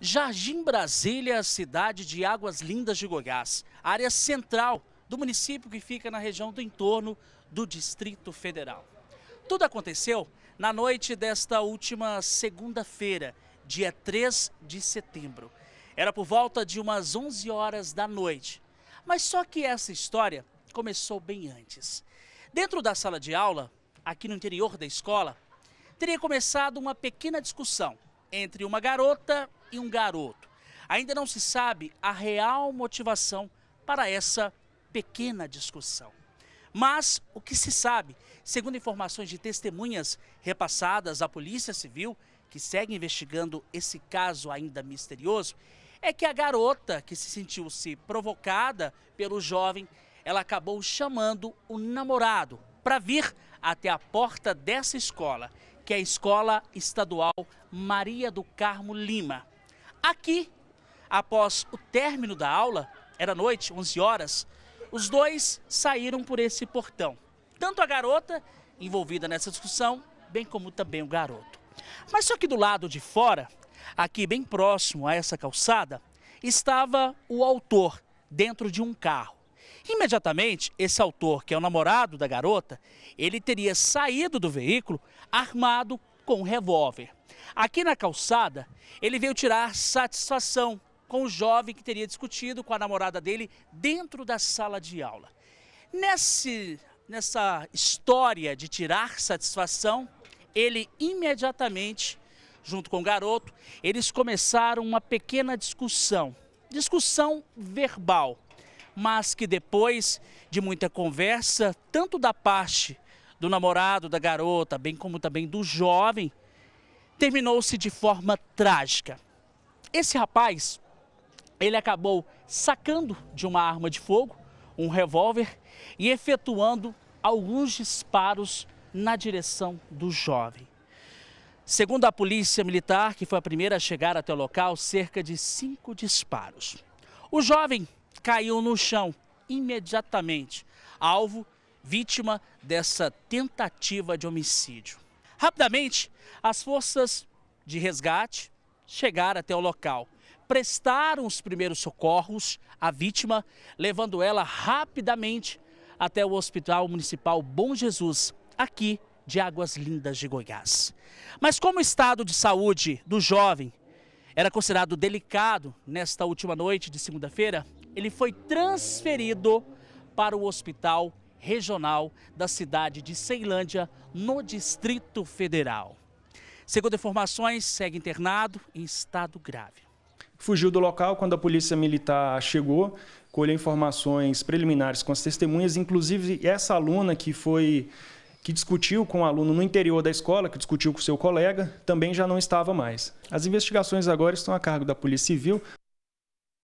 Jardim Brasília cidade de Águas Lindas de Goiás, área central do município que fica na região do entorno do Distrito Federal. Tudo aconteceu na noite desta última segunda-feira, dia 3 de setembro. Era por volta de umas 11 horas da noite. Mas só que essa história começou bem antes. Dentro da sala de aula, aqui no interior da escola, teria começado uma pequena discussão entre uma garota e um garoto. Ainda não se sabe a real motivação para essa pequena discussão. Mas o que se sabe, segundo informações de testemunhas repassadas à Polícia Civil, que segue investigando esse caso ainda misterioso, é que a garota que se sentiu-se provocada pelo jovem, ela acabou chamando o namorado para vir até a porta dessa escola, que é a Escola Estadual Maria do Carmo Lima. Aqui, após o término da aula, era noite, 11 horas, os dois saíram por esse portão. Tanto a garota, envolvida nessa discussão, bem como também o garoto. Mas só que do lado de fora, aqui bem próximo a essa calçada, estava o autor dentro de um carro. Imediatamente, esse autor, que é o namorado da garota, ele teria saído do veículo armado com um revólver. Aqui na calçada, ele veio tirar satisfação com o jovem que teria discutido com a namorada dele dentro da sala de aula. Nesse, nessa história de tirar satisfação, ele imediatamente, junto com o garoto, eles começaram uma pequena discussão. Discussão verbal, mas que depois de muita conversa, tanto da parte do namorado da garota, bem como também do jovem, terminou-se de forma trágica. Esse rapaz, ele acabou sacando de uma arma de fogo, um revólver, e efetuando alguns disparos na direção do jovem. Segundo a polícia militar, que foi a primeira a chegar até o local, cerca de cinco disparos. O jovem caiu no chão imediatamente, alvo vítima dessa tentativa de homicídio. Rapidamente, as forças de resgate chegaram até o local, prestaram os primeiros socorros à vítima, levando ela rapidamente até o Hospital Municipal Bom Jesus, aqui de Águas Lindas de Goiás. Mas como o estado de saúde do jovem era considerado delicado nesta última noite de segunda-feira, ele foi transferido para o Hospital regional da cidade de Ceilândia, no Distrito Federal. Segundo informações, segue internado em estado grave. Fugiu do local quando a polícia militar chegou, colheu informações preliminares com as testemunhas, inclusive essa aluna que foi que discutiu com o um aluno no interior da escola, que discutiu com seu colega, também já não estava mais. As investigações agora estão a cargo da Polícia Civil.